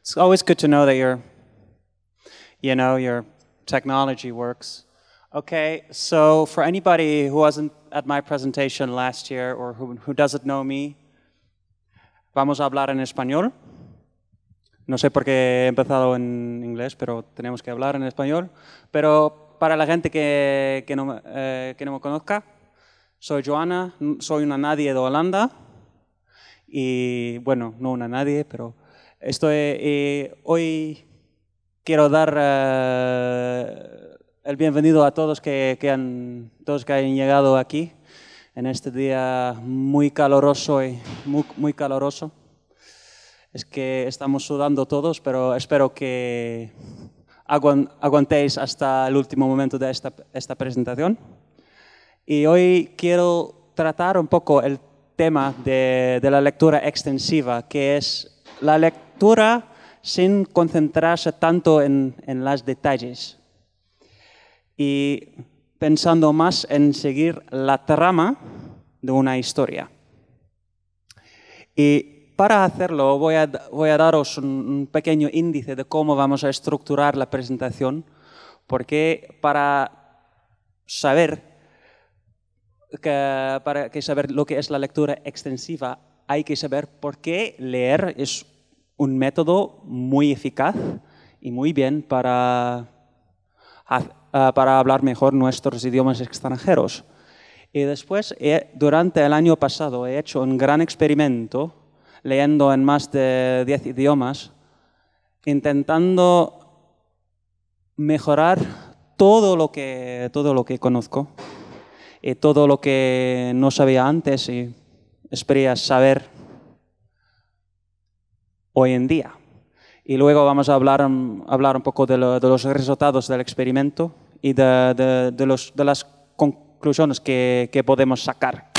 It's always good to know that your, you know, your technology works. Okay, so for anybody who wasn't at my presentation last year or who, who doesn't know me, vamos a hablar en español. No sé por qué he empezado en inglés, pero tenemos que hablar en español. Pero para la gente que, que, no, eh, que no me conozca, soy Joana, soy una nadie de Holanda. Y bueno, no una nadie, pero Estoy, hoy quiero dar eh, el bienvenido a todos que, que, han, que han llegado aquí en este día muy caloroso y muy, muy Es que estamos sudando todos, pero espero que aguantéis hasta el último momento de esta, presentación. Y hoy quiero tratar un poco el tema de, de la lectura extensiva, que es la lectura sin concentrarse tanto en, en los detalles. Y pensando más en seguir la trama de una historia. Y para hacerlo voy a, voy a daros un, un pequeño índice de cómo vamos a estructurar la presentación, porque para saber, que, para que saber lo que es la lectura extensiva hay que saber por qué leer es un método muy eficaz y muy bien para, eh, para hablar mejor nuestros idiomas extranjeros. Y después, durante el año pasado, he hecho un gran experimento leyendo en más de 10 idiomas, intentando mejorar todo lo que, todo lo que conozco y todo lo que no sabía antes y espería saber hoy en día. Y luego vamos a hablar, hablar un poco de, los resultados del experimento y de, de, las conclusiones que, podemos sacar.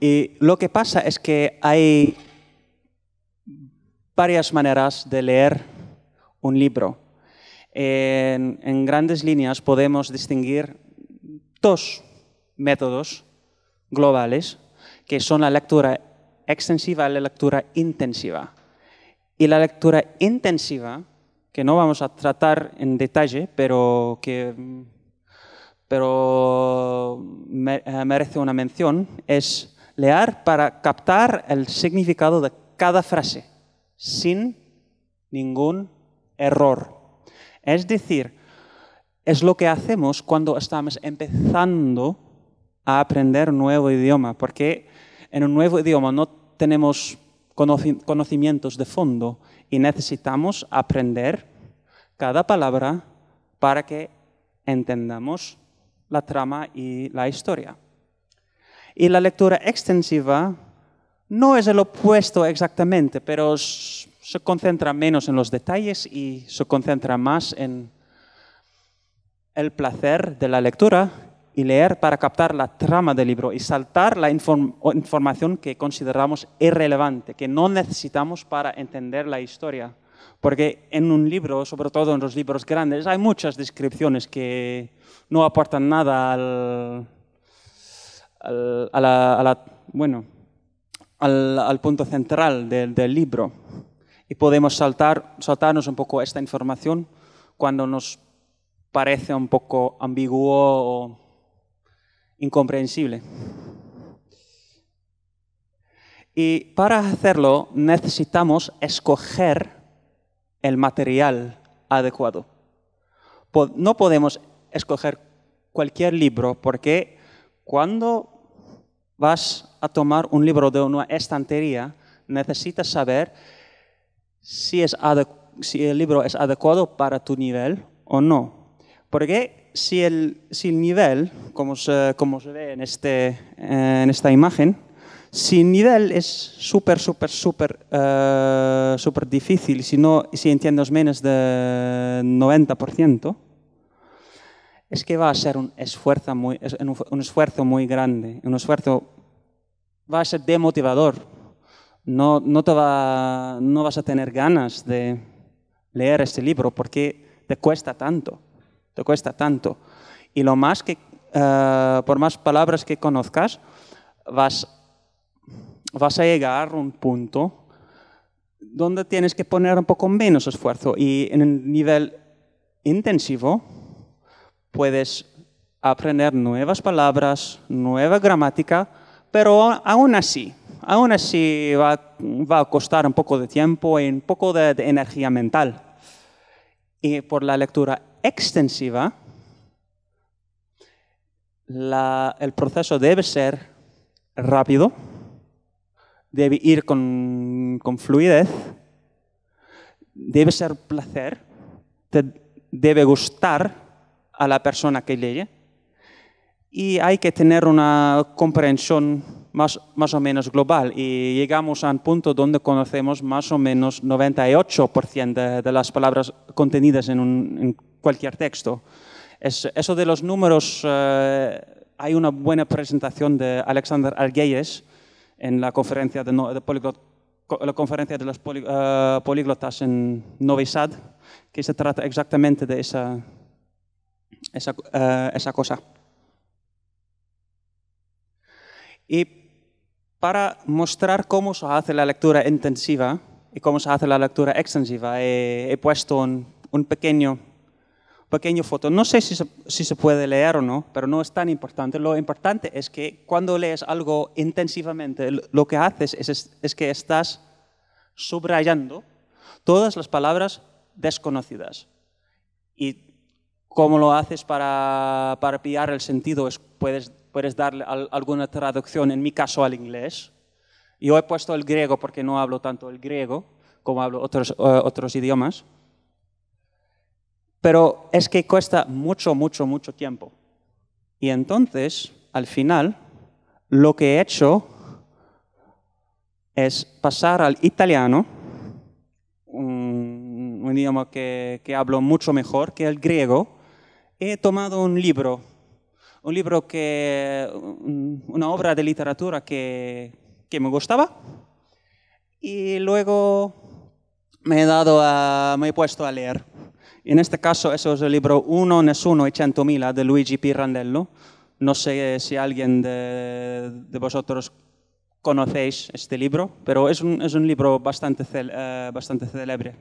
Y lo que pasa es que hay varias maneras de leer un libro. en, en grandes líneas podemos distinguir dos métodos globales, que son la lectura extensiva a la lectura intensiva. Y la lectura intensiva, que no vamos a tratar en detalle, pero que pero eh, merece una mención, es leer para captar el significado de cada frase, sin ningún error. Es decir, es lo que hacemos cuando estamos empezando a aprender un nuevo idioma, porque en un nuevo idioma no tenemos conocimientos de fondo y necesitamos aprender cada palabra para que entendamos la trama y la historia. Y la lectura extensiva no es el opuesto exactamente, pero se concentra menos en los detalles y se concentra más en el placer de la lectura y leer para captar la trama del libro y saltar la información que consideramos irrelevante, que no necesitamos para entender la historia. Porque en un libro, sobre todo en los libros grandes, hay muchas descripciones que no aportan nada al, al, a la, bueno, al, punto central del, del, libro. Y podemos saltar, saltarnos un poco esta información cuando nos parece un poco ambiguo o incomprensible. Y para hacerlo necesitamos escoger el material adecuado. No podemos escoger cualquier libro porque cuando vas a tomar un libro de una estantería, necesitas saber si, si el libro es adecuado para tu nivel o no. Porque si el, nivel, como se, ve este, eh, en, esta imagen, si el nivel es súper, súper, súper eh, super difícil, si, no, si entiendes menos de 90%, es que va a ser un esfuerzo muy, un esfuerzo muy grande, un esfuerzo va a ser demotivador. No, no vas a tener ganas de leer este libro porque te cuesta tanto te cuesta tanto. Y lo más que, eh, por más palabras que conozcas, vas, vas a llegar a un punto donde tienes que poner un poco menos esfuerzo y en el nivel intensivo puedes aprender nuevas palabras, nueva gramática, pero aún así, aún así va, va a costar un poco de tiempo y un poco de, de energía mental. Y por la lectura extensiva, el proceso debe ser rápido, debe ir con, fluidez, debe ser placer, debe gustar a la persona que lee y hay que tener una comprensión más, más o menos global y llegamos a un punto donde conocemos más o menos 98% de, de, las palabras contenidas en, un, cualquier texto. eso de los números, eh, hay una buena presentación de Alexander Algeyes en la conferencia de, la conferencia de los eh, políglotas en Novi Sad, que se trata exactamente de esa, esa, eh, esa cosa. Y para mostrar cómo se hace la lectura intensiva y cómo se hace la lectura extensiva, he, puesto un, pequeño, pequeño foto. No sé si se, puede leer o no, pero no es tan importante. Lo importante es que cuando lees algo intensivamente, lo que haces es, que estás subrayando todas las palabras desconocidas. Y cómo lo haces para, para pillar el sentido, es, puedes puedes darle alguna traducción, en mi caso al inglés. Yo he puesto el griego porque no hablo tanto el griego como hablo otros, eh, otros idiomas. Pero es que cuesta mucho, mucho, mucho tiempo. Y entonces, al final, lo que he hecho es pasar al italiano, un, un idioma que, que hablo mucho mejor que el griego, he tomado un libro un libro que, una obra de literatura que, me gustaba y luego me he, dado a, me he puesto a leer. En este caso, eso es el libro Uno, Nessuno y 100.000 de Luigi Pirandello. No sé si alguien de, vosotros conocéis este libro, pero es un, libro bastante, eh, bastante célebre,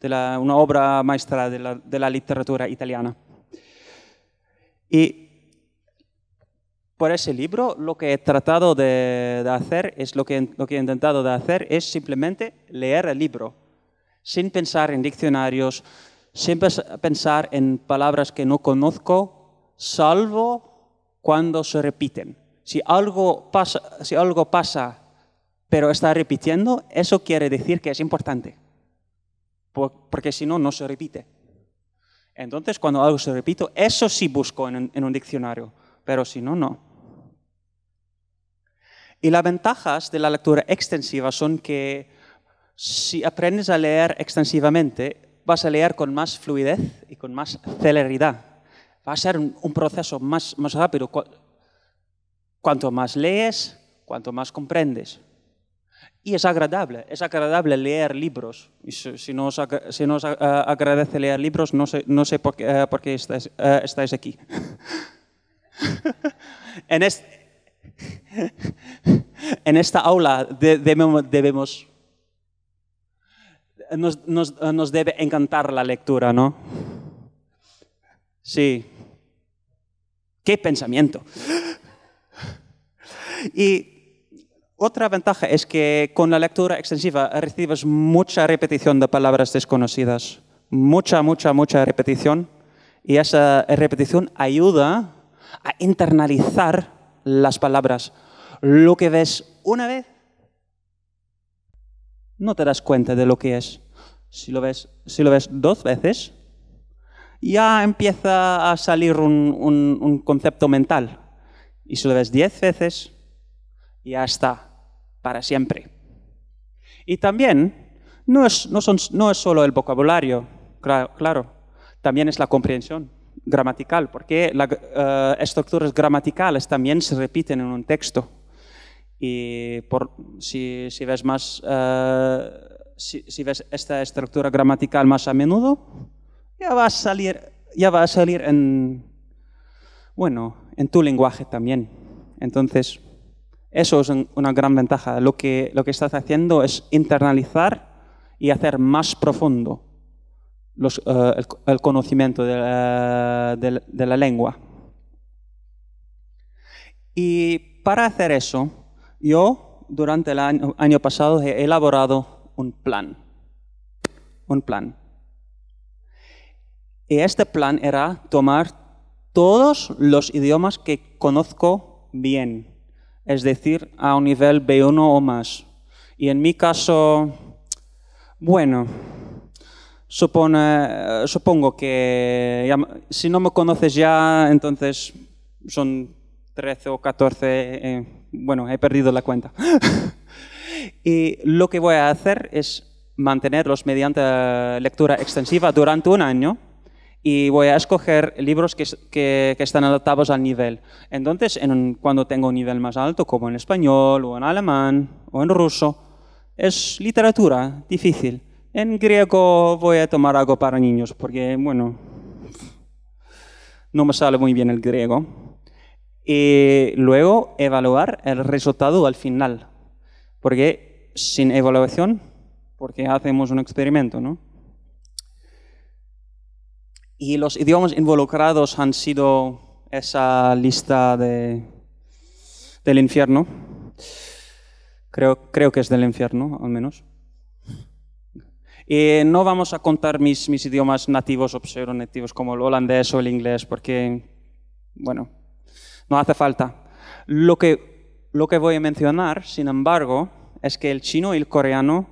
de una obra maestra de la, de la literatura italiana. Y por ese libro lo que he tratado de, hacer, es lo que, he intentado de hacer, es simplemente leer el libro, sin pensar en diccionarios, sin pensar en palabras que no conozco, salvo cuando se repiten. Si algo pasa, si algo pasa pero está repitiendo, eso quiere decir que es importante, porque si no, no se repite. Entonces, cuando algo se repite, eso sí busco en un diccionario, pero si no, no. Y las ventajas de la lectura extensiva son que si aprendes a leer extensivamente, vas a leer con más fluidez y con más celeridad. Va a ser un proceso más, más rápido. Cuanto más lees, cuanto más comprendes. Y es agradable, es agradable leer libros. Y si, no os, agradece leer libros, no sé, no sé por qué, eh, estáis, eh, estáis aquí. en este, en esta aula debemos, nos, nos, debe encantar la lectura, ¿no? Sí. Qué pensamiento. Y otra ventaja es que con la lectura extensiva recibes mucha repetición de palabras desconocidas. Mucha, mucha, mucha repetición. Y esa repetición ayuda a internalizar las palabras. Lo que ves una vez, no te das cuenta de lo que es. Si lo ves, si lo ves dos veces, ya empieza a salir un, concepto mental. Y si lo ves diez veces, ya está, para siempre. Y también, no es, no solo el vocabulario, claro, también es la comprensión gramatical, porque las eh, estructuras gramaticales también se repiten en un texto. Y si, ves más, eh, si, ves esta estructura gramatical más a menudo, ya va a salir, ya va a salir en, bueno, en tu lenguaje también. Entonces, eso es una gran ventaja. Lo que, lo que estás haciendo es internalizar y hacer más profundo eh, el, conocimiento de la, lengua. Y para hacer eso, yo durante el año, año pasado he elaborado un plan. Un plan. Y este plan era tomar todos los idiomas que conozco bien, es decir, a un nivel B1 o más. Y en mi caso, bueno, eh, supongo que si no me conoces ya, entonces son 13 o 14, eh, bueno, he perdido la cuenta. y lo que voy a hacer es mantenerlos mediante eh, lectura extensiva durante un año y voy a escoger libros que, están adaptados al nivel. Entonces, cuando tengo un nivel más alto, como en español o en alemán o en ruso, es literatura difícil en griego voy a tomar algo para niños porque, bueno, no me sale muy bien el griego. Y luego evaluar el resultado al final. Porque sin evaluación, porque hacemos un experimento, ¿no? Y los idiomas involucrados han sido esa lista de, del infierno. Creo, creo que es del infierno, al menos. Eh, no vamos a contar mis, mis idiomas nativos o nativos como el holandés o el inglés, porque, bueno, no hace falta. Lo que, lo que voy a mencionar, sin embargo, es que el chino y el coreano,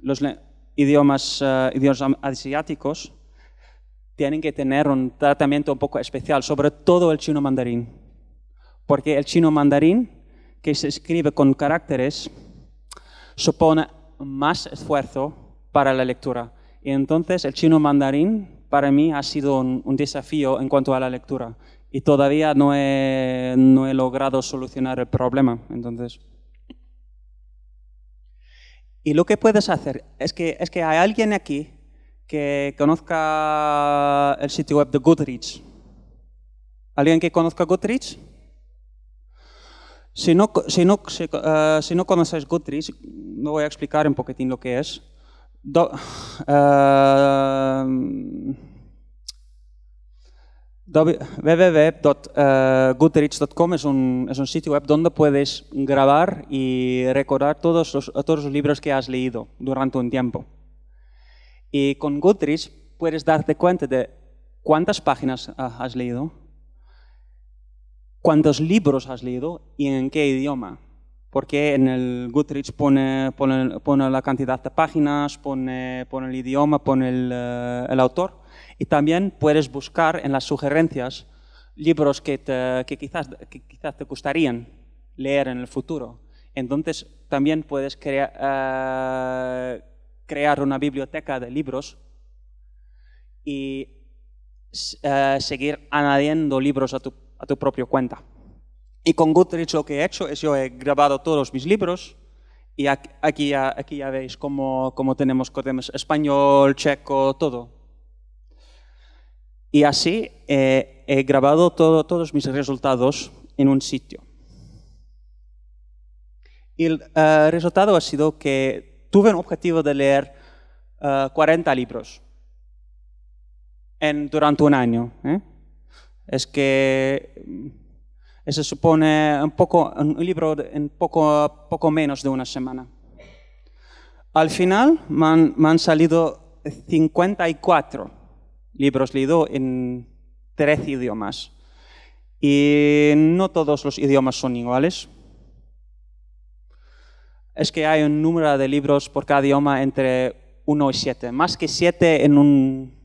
los idiomas, eh, idiomas asiáticos, tienen que tener un tratamiento un poco especial, sobre todo el chino mandarín. Porque el chino mandarín, que se escribe con caracteres, supone más esfuerzo para la lectura. Y entonces el chino mandarín para mí ha sido un, desafío en cuanto a la lectura y todavía no he, no he logrado solucionar el problema. Entonces. Y lo que puedes hacer es que, es que hay alguien aquí que conozca el sitio web de Goodrich. ¿Alguien que conozca Goodrich? Si no, si no, eh, no conoces Goodreads, no voy a explicar un poquitín lo que es. Do, em, eh, es un, sitio web donde puedes grabar y recordar todos los, libros que has leído durante un tiempo. Y con Goodreads puedes darte cuenta de cuántas páginas ah, has leído, cuántos libros has leído y en qué idioma porque en el Goodreads pone, la cantidad de páginas, pone, el idioma, pone eh, el, autor y también puedes buscar en las sugerencias libros que, quizás, te gustarían leer en el futuro. Entonces también puedes eh, crear una biblioteca de libros y eh, seguir añadiendo libros a tu, a tu propia cuenta. Y con Goodreads lo que he hecho es yo he grabado todos mis libros y aquí, aquí ya, veis cómo, cómo tenemos español, checo, todo. Y así eh, he grabado todo, todos mis resultados en un sitio. Y el eh, resultado ha sido que tuve un objetivo de leer 40 eh, libros en, durante un año. Es que se supone un, poco, un libro en poco, poco menos de una semana. Al final me han, me han salido 54 libros leídos en 13 idiomas. Y no todos los idiomas son iguales. Es que hay un número de libros por cada idioma entre 1 y 7, más que 7 en un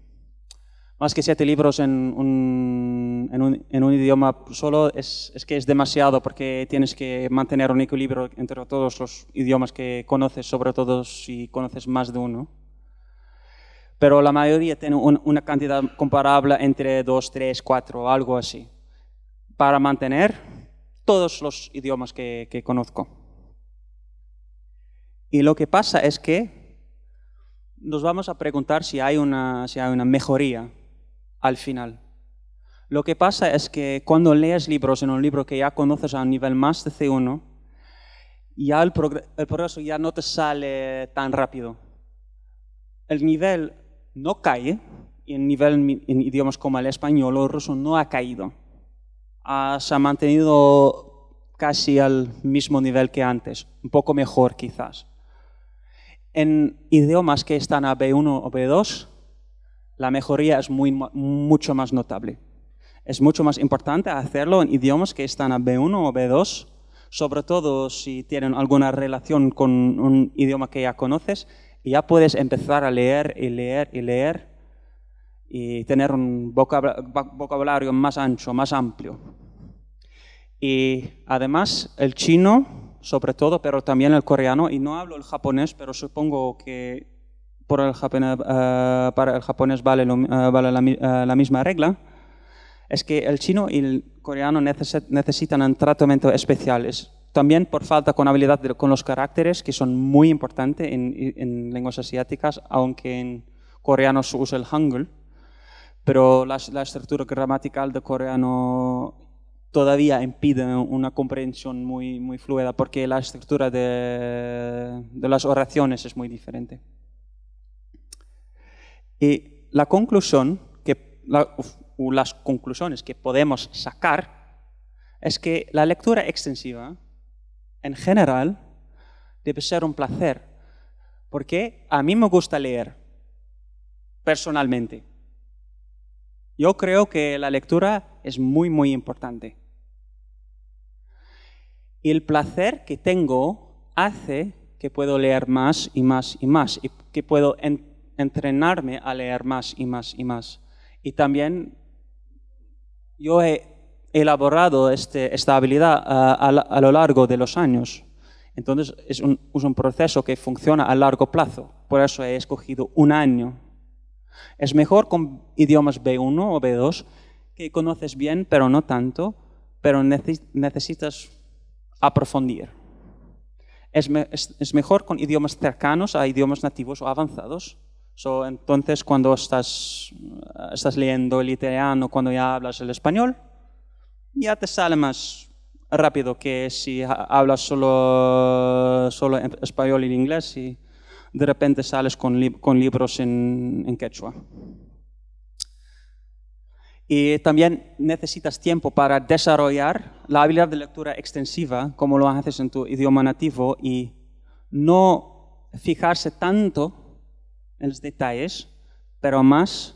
más que siete libros en un, idioma solo es, que es demasiado porque tienes que mantener un equilibrio entre todos los idiomas que conoces, sobre todo si conoces más de uno. Pero la mayoría tiene una cantidad comparable entre dos, tres, cuatro, algo así, para mantener todos los idiomas que, conozco. Y lo que pasa es que nos vamos a preguntar si hay una, si hay una mejoría al final. Lo que pasa es que cuando lees libros en un libro que ya conoces a un nivel más de C1, ya el, progreso ya no te sale tan rápido. El nivel no cae, y nivel en idiomas como el español o el ruso no ha caído. se ha mantenido casi al mismo nivel que antes, un poco mejor quizás. En idiomas que están a B1 o B2, la mejoría es mucho más notable. Es mucho más importante hacerlo en idiomas que están a B1 o B2, sobre todo si tienen alguna relación con un idioma que ya conoces, y ya puedes empezar a leer y leer y leer y tener un vocabulario más ancho, más amplio. Y además el chino, sobre todo, pero también el coreano, y no hablo el japonés, pero supongo que por el eh, para el japonés vale, eh, vale eh, la, misma regla, es que el chino y el coreano necesitan un tratamiento especiales. También por falta con habilidad con los caracteres, que son muy importantes en, lenguas asiáticas, aunque en coreano se usa el hangul. Pero la, estructura gramatical de coreano todavía impide una comprensión muy, muy fluida porque la estructura de las oraciones es muy diferente. Y la conclusión que, o las conclusiones que podemos sacar es que la lectura extensiva, en general, debe ser un placer, porque a mí me gusta leer, personalmente. Yo creo que la lectura es muy, muy importante. Y el placer que tengo hace que puedo leer más y más y más, y que puedo entrenarme a leer más y más y más. Y también yo he elaborado este, esta habilidad ah, a, lo largo de los años. Entonces es un, proceso que funciona a largo plazo. Por eso he escogido un año. Es mejor con idiomas B1 o B2 que conoces bien, pero no tanto, pero necesitas aprofundir. es mejor con idiomas cercanos a idiomas nativos o avanzados, entonces, cuando estás, estás leyendo el italiano, cuando ya hablas el español, ya te sale más rápido que si hablas solo, solo español y inglés y de repente sales con, con libros en, en quechua. Y también necesitas tiempo para desarrollar la habilidad de lectura extensiva, como lo haces en tu idioma nativo, y no fijarse tanto en los detalles, pero más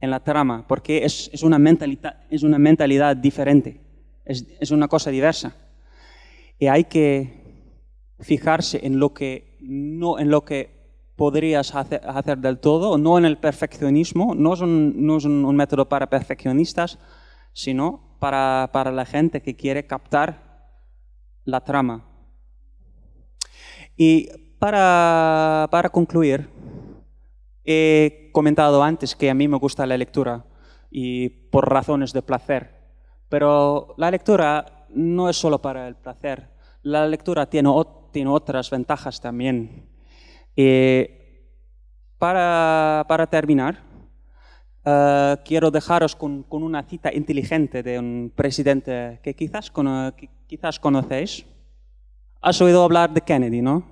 en la trama, porque es, es una, mentalidad, es una mentalidad diferente, es, es una cosa diversa. Y hay que fijarse en lo que no en lo que podrías hacer, del todo, no en el perfeccionismo, no es un, no es un método para perfeccionistas, sino para, para, la gente que quiere captar la trama. Y para, para concluir, He comentado antes que a mí me gusta la lectura y por razones de placer, pero la lectura no es solo para el placer, la lectura tiene, tiene otras ventajas también. Eh, para, para, terminar, eh, quiero dejaros con, con, una cita inteligente de un presidente que quizás, quizás conocéis. Has oído hablar de Kennedy, ¿no?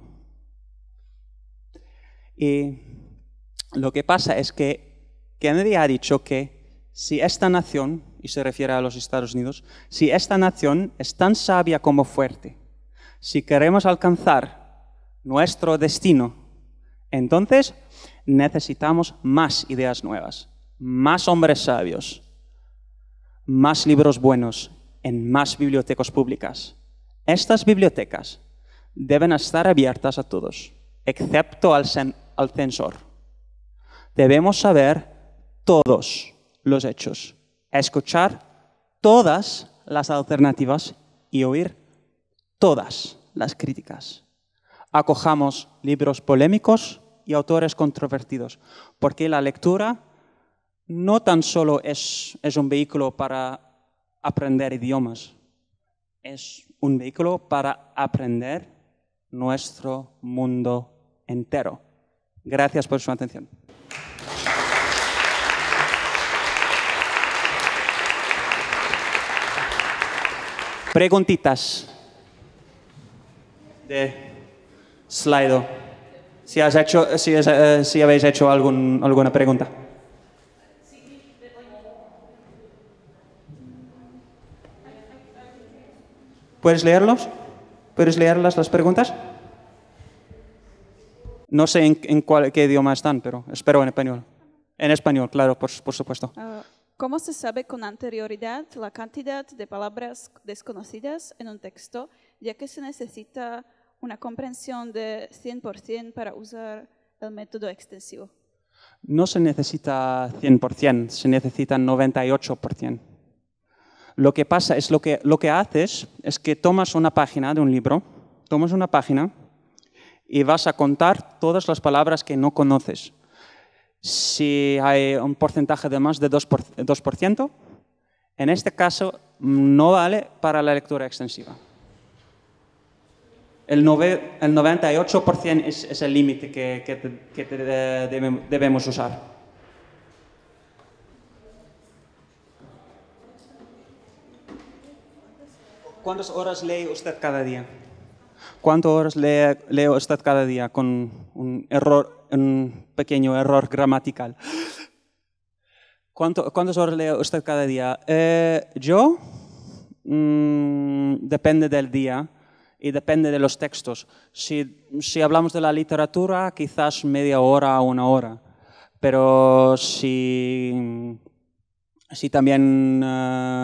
Lo que pasa es que Kennedy ha dicho que si esta nación, y se refiere a los Estados Unidos, si esta nación es tan sabia como fuerte, si queremos alcanzar nuestro destino, entonces necesitamos más ideas nuevas, más hombres sabios, más libros buenos en más bibliotecas públicas. Estas bibliotecas deben estar abiertas a todos, excepto al, censor debemos saber todos los hechos, escuchar todas las alternativas y oír todas las críticas. Acojamos libros polémicos y autores controvertidos, porque la lectura no tan solo es, es un vehículo para aprender idiomas, es un vehículo para aprender nuestro mundo entero. Gracias por su atención. Preguntitas de Slido. Si, has hecho, si, eh, si habéis hecho algún, alguna pregunta. ¿Puedes leerlos? ¿Puedes leerlas las preguntas? No sé en, qué idioma están, pero espero en español. En español, claro, por, supuesto. Ah, ¿Cómo se sabe con anterioridad la cantidad de palabras desconocidas en un texto, ya que se necesita una comprensión de 100% para usar el método extensivo? No se necesita 100%, se necesita 98%. Lo que pasa es lo que, lo que haces es que tomas una página de un libro, tomas una página, y vas a contar todas las palabras que no conoces. Si hay un porcentaje de más de 2%, en este caso no vale para la lectura extensiva. El, el 98% es, el límite que, debemos usar. ¿Cuántas horas lee usted cada día? ¿Cuántas horas lee, usted cada día con un, error, un pequeño error gramatical? ¿Cuánto, ¿Cuántas horas leo usted cada día? Eh, yo, mm, depende del día y depende de los textos. Si, hablamos de la literatura, quizás media hora a una hora. Pero si, también... Eh,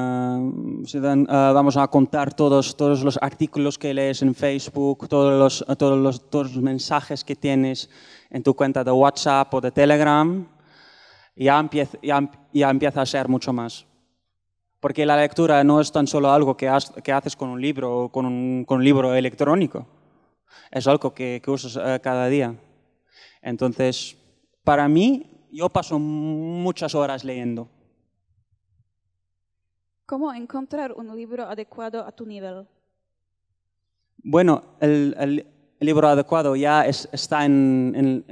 Ah, vamos a contar todos, todos los artículos que lees en Facebook, todos los, todos, los, todos los mensajes que tienes en tu cuenta de WhatsApp o de Telegram, ya empieza, em, ya, empieza a ser mucho más. Porque la lectura no es tan solo algo que, haces con un libro o con un, con libro electrónico, es algo que, usas eh, cada día. Entonces, para mí, yo paso muchas horas leyendo ¿Cómo encontrar un libro adecuado a tu nivel? Bueno, el, libro adecuado ya está en,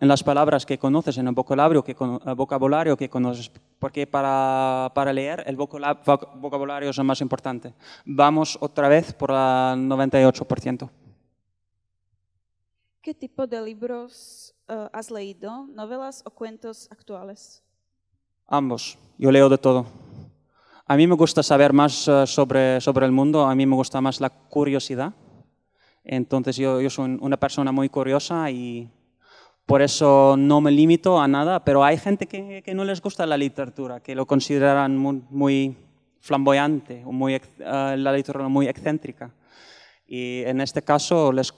las palabras que conoces, en el vocabulario que, conoces, porque para, leer el vocabulario es lo más importante. Vamos otra vez por el 98%. ¿Qué tipo de libros eh, has leído? ¿Novelas o cuentos actuales? Ambos. Yo leo de todo. A mí me gusta saber más eh, sobre, el mundo, a mí me gusta más la curiosidad. Entonces yo, soy una persona muy curiosa y por eso no me limito a nada, pero hay gente que, no les gusta la literatura, que lo consideran muy, flamboyante muy, eh, la literatura muy excéntrica. Y en este caso les,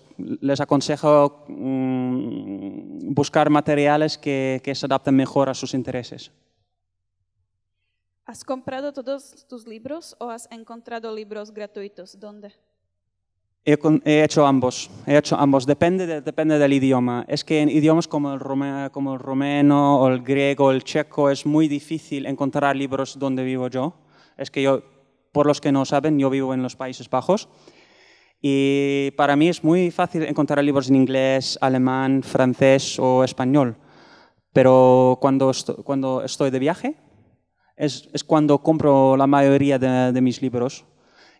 aconsejo mm, buscar materiales que se adapten mejor a sus intereses. ¿Has comprado todos tus libros o has encontrado libros gratuitos? ¿Dónde? He, hecho ambos, he hecho ambos. Depende, depende del idioma. Es que en idiomas como el, romeno, como el o el griego, el checo, es muy difícil encontrar libros donde vivo yo. Es que yo, por los que no saben, yo vivo en los Países Bajos. Y para mí es muy fácil encontrar libros en inglés, alemán, francés o español. Pero cuando, cuando estoy de viaje, es, cuando compro la mayoría de, mis libros.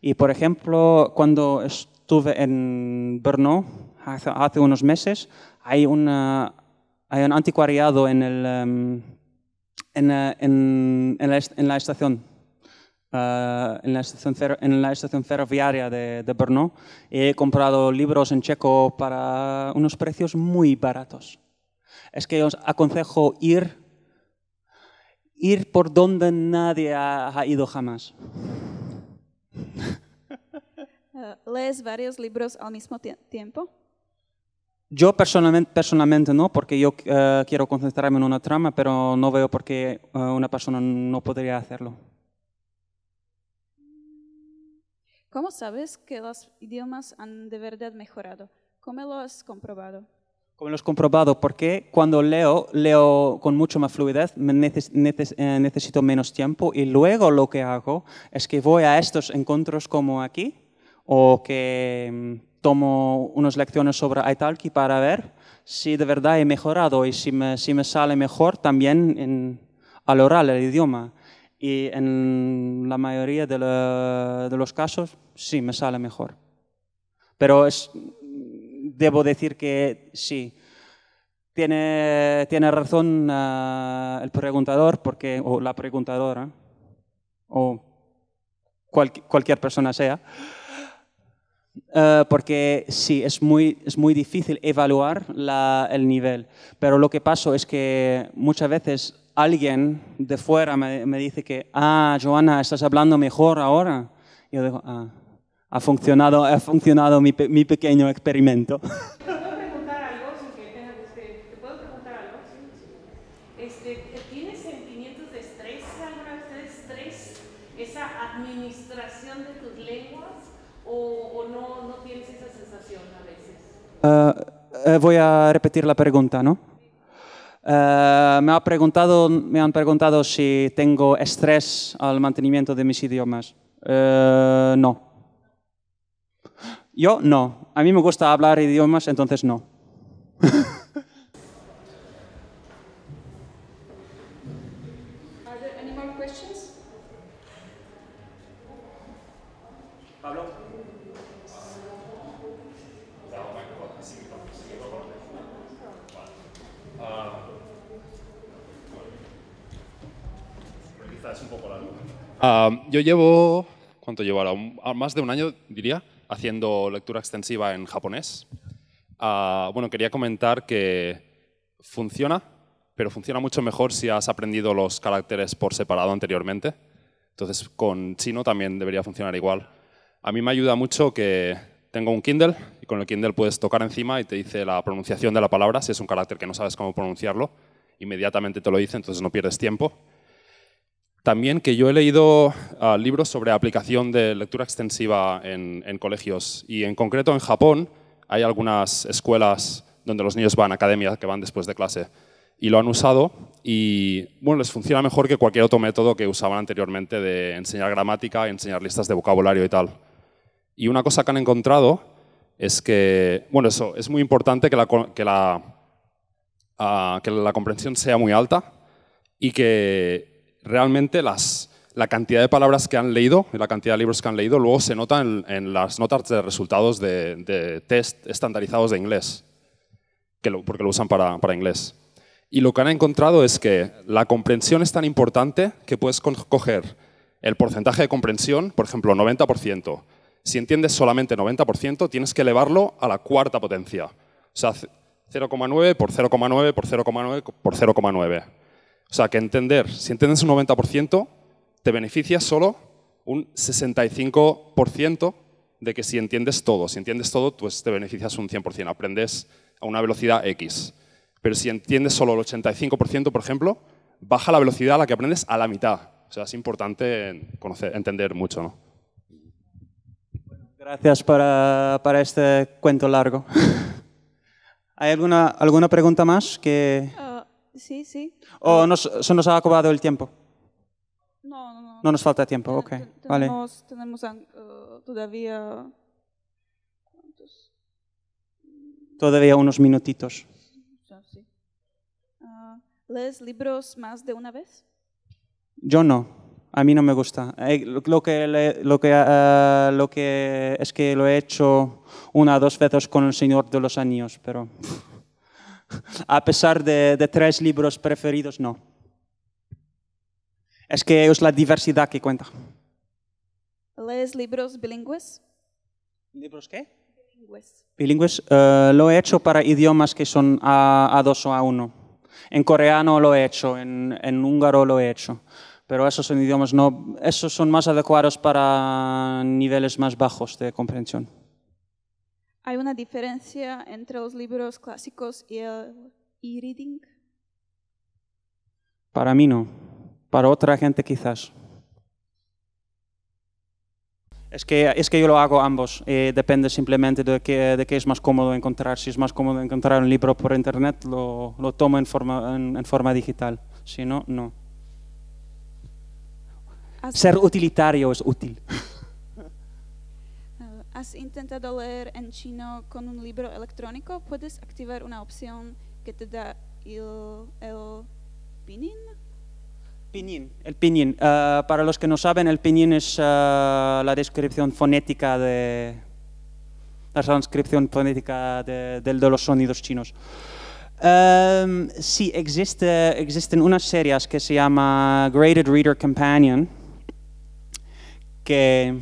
Y por ejemplo, cuando estuve en Brno hace, unos meses, hay, un anticuariado en, em, eh, en, la, estación eh, en, la estación ferroviaria de, de y He comprado libros en checo para unos precios muy baratos. Es que os aconsejo ir ir por donde nadie ha, ido jamás. Uh, ¿Lees varios libros al mismo tiempo? Yo personalmente, personalmente no, porque yo eh, quiero concentrarme en una trama, pero no veo por qué eh, una persona no podría hacerlo. ¿Cómo sabes que los idiomas han de verdad mejorado? ¿Cómo lo has comprobado? como lo has comprobado, porque cuando leo, leo con mucho más fluidez, eh, necesito menos tiempo y luego lo que hago es que voy a estos encuentros como aquí o que mm, tomo unas lecciones sobre Italki para ver si de verdad he mejorado y si me, si me sale mejor también al oral el idioma. Y en la mayoría de, de los casos sí me sale mejor. Pero es, debo decir que sí. Tiene, tiene razón ah, el preguntador porque, o la preguntadora, o cualquier persona sea, ah, porque sí, es muy, es muy difícil evaluar el nivel. Pero lo que pasa es que muchas veces alguien de fuera me, me dice que, ah, Joana, estás hablando mejor ahora. Y yo digo, ah. Ha funcionado, mi pequeño experimento. ¿Te puedo preguntar algo? Este, ¿Tienes sentimientos de estrés, alguna vez estrés, esa administración de tus lenguas o no tienes esa sensación a veces? Eh, eh, voy a repetir la pregunta, ¿no? Eh, me han preguntado, me han preguntado si tengo estrés al mantenimiento de mis idiomas. No. Yo no. A mí me gusta hablar idiomas, entonces no. Uh, yo llevo, ¿cuánto llevo ahora? Ah, más de un año, diría, haciendo lectura extensiva en japonés. Ah, bueno, quería comentar que funciona, pero funciona mucho mejor si has aprendido los caracteres por separado anteriormente. Entonces, con chino también debería funcionar igual. A mí me ayuda mucho que tengo un Kindle y con el Kindle puedes tocar encima y te dice la pronunciación de la palabra, si es un carácter que no sabes cómo pronunciarlo, inmediatamente te lo dice, entonces no pierdes tiempo. También que yo he leído ah, libros sobre aplicación de lectura extensiva en, colegios y en concreto en Japón hay algunas escuelas donde los niños van a academia que van después de clase y lo han usado y bueno, les funciona mejor que cualquier otro método que usaban anteriormente de enseñar gramática, enseñar listas de vocabulario y tal. Y una cosa que han encontrado es que, bueno, eso, es muy importante que la, que la, ah, que la comprensión sea muy alta y que realmente la cantidad de palabras que han leído y la cantidad de libros que han leído luego se nota en, las notas de resultados de, test estandarizados de inglés, porque lo usan para, para, inglés. Y lo que han encontrado es que la comprensión es tan importante que puedes coger el porcentaje de comprensión, por ejemplo, 90%. Si entiendes solamente 90%, tienes que elevarlo a la cuarta potencia. O sea, 0,9 por 0,9 por 0,9 por 0,9. O sea, que entender, si entiendes un 90%, te beneficia solo un 65% de que si entiendes todo, si entiendes todo, pues te beneficias un 100%, aprendes a una velocidad X. Pero si entiendes solo el 85%, por ejemplo, baja la velocidad a la que aprendes a la mitad. O sea, es importante entender mucho. ¿no? Gracias por para este cuento largo. ¿Hay alguna, alguna pregunta más que...? Sí, sí. ¿O nos, se nos ha acabado el tiempo? No, no, no. No nos falta tiempo, ok. Vale. Tenemos, eh, todavía... ¿cuántos? Todavía unos minutitos. Sí. Ah, ¿Lees libros más de una vez? Yo no. A mí no me gusta. Eh, lo que, lo, que, eh, lo que es que lo he hecho una o dos veces con el Señor de los Anillos, pero a pesar de, tres libros preferidos, no. Es que es la diversidad que cuenta. ¿Lees libros bilingües? ¿Libros qué? Bilingües. Bilingües. Eh, lo he hecho para idiomas que son A, 2 o A1. En coreano lo he hecho, en, en, húngaro lo he hecho. Pero esos son idiomas no, esos son más adecuados para niveles más bajos de comprensión. ¿Hay una diferencia entre los libros clásicos y el e-reading? Para mí no, para otra gente quizás. Es que, es que yo lo hago ambos, eh, depende simplemente de qué, es más cómodo encontrar. Si es más cómodo encontrar un libro por internet, lo, lo tomo en forma, en forma digital, si no, no. Ser utilitario es útil. ¿Has intentado leer en chino con un libro electrónico? Puedes activar una opción que te da el, el Pinyin, el ah, pinyin. para los que no saben, el pinyin es ah, la descripción fonética de la transcripción fonética de, de, los sonidos chinos. Em, sí, existe, existen unas series que se llama Graded Reader Companion, que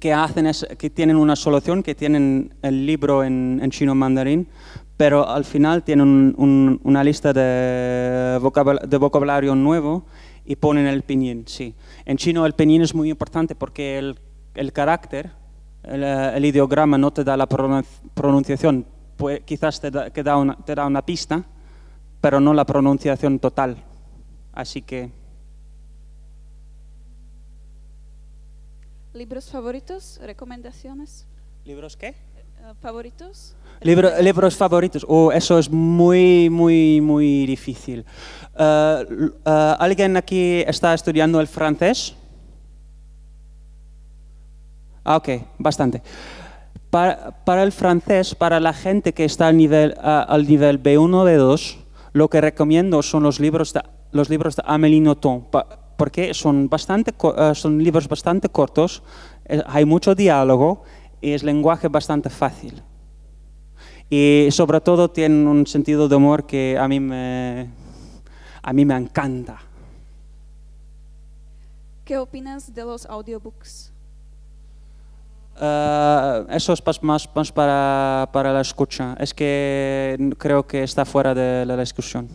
que, hacen es, que tienen una solución, que tienen el libro en, chino mandarín, pero al final tienen una lista de, de, vocabulario nuevo y ponen el pinyin, sí. En chino el pinyin es muy importante porque el, carácter, el, ideograma no te da la pronunciación, pues, quizás te da, te da una pista, pero no la pronunciación total. Así que... ¿Libros favoritos? ¿Recomendaciones? ¿Libros qué? Eh, eh, favoritos? libros favoritos. Oh, eso es muy, muy, muy difícil. Eh, ¿Alguien aquí está estudiando el francés? Ah, ok, bastante. Para, el francés, para la gente que está al nivel, al nivel B1, B2, lo que recomiendo son los libros de, los libros de Amélie Nothomb porque son, bastante, eh, son libros bastante cortos, eh, hay mucho diálogo y es lenguaje bastante fácil. Y sobre todo tiene un sentido de humor que a mí me, a mí me encanta. ¿Qué opinas de los audiobooks? Eh, eso es más, más para, para, la escucha. Es que creo que está fuera de la discusión.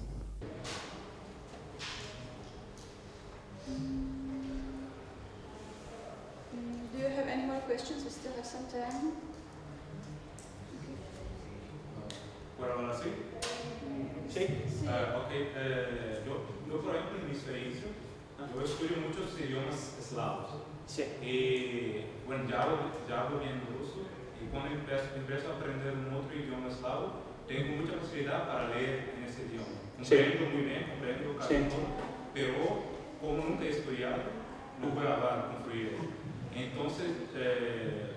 grabar Entonces, eh,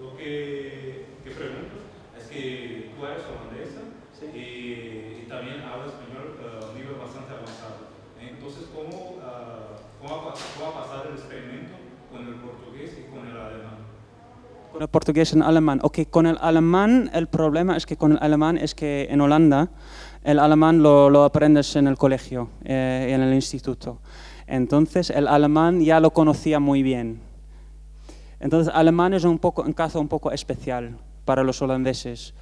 lo que, pregunto es que tú eres holandesa y, también hablas español a eh, un nivel bastante avanzado. Entonces, ¿cómo, va ah, cómo, pasar el experimento con el portugués y con el alemán? Con el portugués en alemán. Ok, con el alemán el problema es que con el alemán es que en Holanda el alemán lo, aprendes en el colegio, eh, en el instituto. Entonces el alemán ya lo conocía muy bien. Entonces alemán es un, caso un poco especial para los holandeses.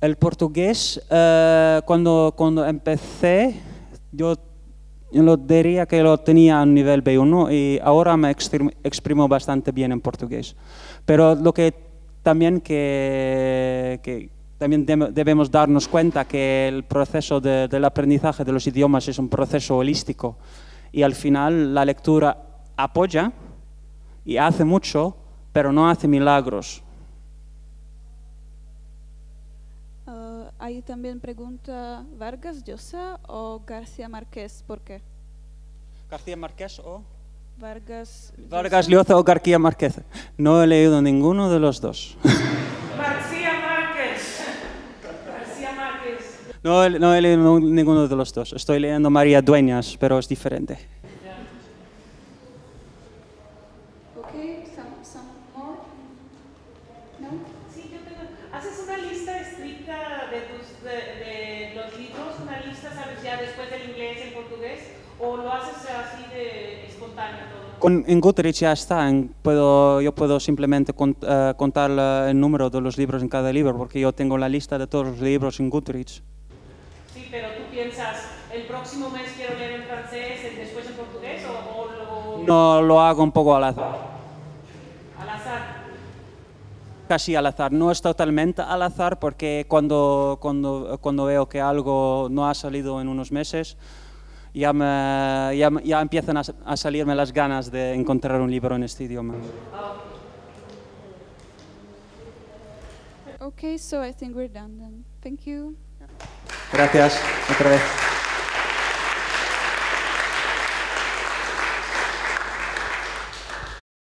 El portugués, eh, cuando, empecé, yo lo diría que lo tenía a nivel B1 y ahora me exprimo bastante bien en portugués. Pero lo que también, también debemos darnos cuenta que el proceso del aprendizaje de los idiomas es un proceso holístico y al final la lectura apoya y hace mucho, pero no hace milagros. ahí también pregunta Vargas Llosa o García Márquez, ¿por qué? García Márquez o... Vargas Llosa. Vargas Llosa o García Márquez. No he leído ninguno de los dos. No, no he leído ninguno de los dos. Estoy leyendo María Dueñas, pero es diferente. ¿Haces una ¿Una lista lista estricta de los libros? después del inglés y el portugués? ¿O lo haces así de espontáneo todo? Con, en Guthrie ya está, puedo, yo puedo simplemente eh, contar eh, el número de los libros en cada libro, porque yo tengo la lista de todos los libros en Guthrie. lo hago un poco al azar. Casi al azar. No es totalmente al azar porque cuando, cuando, veo que algo no ha salido en unos meses, ya, ya, empiezan a, salirme las ganas de encontrar un libro en este idioma. Okay, so I think we're done then. Gracias, otra vez.